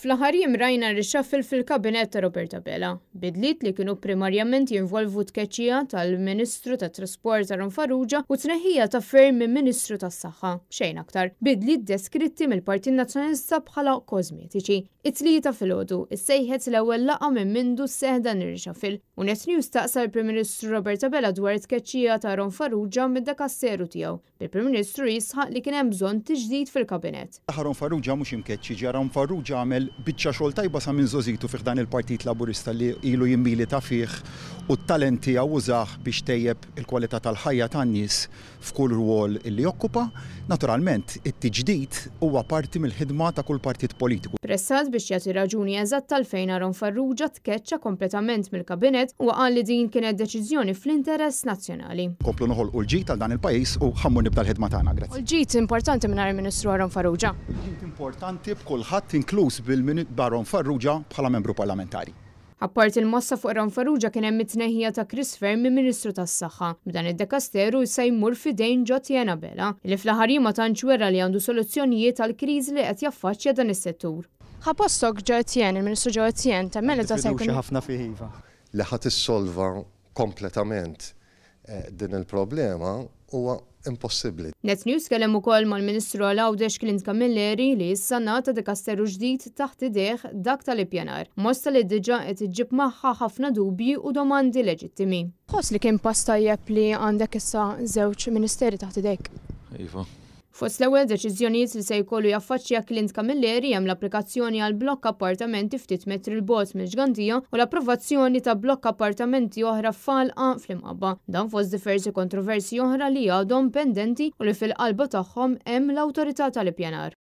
Fl-aħħar jimrajna rixxaffil fil-kabinet ta' Roberta Bella, bidliet li kienu primarjament jinvolvu tkeċija tal-Ministru ta' Trasport Aron Farrugia u tneħħija ta' ferm Ministru tas saħħa xejn aktar, bidlit deskritti mill-Partit Nazzjonalista bħala kozmetiċi. It-tlieta fil-ħodu, issejħet l-ewwel laqa minn mindu seħda nirrixxaffil u net news taqsa l-Prim Ministru Roberta Bella dwar tkeċija ta' Aron Farrugia mid-dakasseru tiegħu. Il-Prim Ministru jisħaq li kien hemm bżonn tiġdid fil-kabinet. Aron Farrugia mhux imkeċċi, Aron Farrugia għamel biċċa xogħol tajba sa minn żożitu fih dan il-Partit Laburista li ilu jimmili ta' fih u t-talenti għawużaħ biex tejjeb il-kwalità tal-ħajja tan-nies f'kull rwol li jokkupa, naturalment it-tiġdid huwa parti mill-ħidma ta' kull partit politiku. Pressat biex jagħti raġuni eżatt tal-fejn Aron Farrugia tkeċċa kompletament mill-kabinet u qal li din kienet deċiżjoni fl-interess nazzjonali. Komplu noħol ulġit l tal dan il pajis u ħammu nibda l-ħidma tagħna, grazzi. U l-ġit importanti minn Ministru Aron Farrugia. l importanti b'kulħadd inkluż bil-minit Baron Farrugia bħala membru parlamentari. Apparti il-mossa fuq Ram Farrugia kien hemm it-tneħija ta' Chris Fermi Ministru tas-Saħħa. B'dan id-dekasteru jista' jmur fidejn ġod Jena Bela li fl-aħħar ma tantx wera li għandu soluzzjonijiet għal kriżi li qed jaffaċċja dan is-settur. Ħapostok ġortjen, il-Ministru ġortjen, li ta' sekund. ħafna fiħiva. Li ħadd issolva kompletament Eh, din il-problema huwa impossibbli. Net News kellem ukoll mal-Ministru għal għal-Għawdex Klint Kamilleri li s-sa s-sanna ta' dikasteru ġdid taħt id-deħ dak tal ipjanar mosta li diġa qed iġib magħha ħafna dubji u domandi leġittimi. Ħoss li kien pasta jeb li għandek issa żewġ ministeri taħt id-deħ? Iva, Fost l-ewwel deċiżjonijiet li se jkollu jaffaċċja Clint Camilleri hemm l-applikazzjoni għal blokk appartamenti ftit metri l bot minn ġgandija u l-approvazzjoni ta' blokk appartamenti oħra falqa fl-imqabba. Dan fost diversi kontroversi oħra li għadhom pendenti u li fil-qalba tagħhom hemm l-awtorità tal-ippjanar.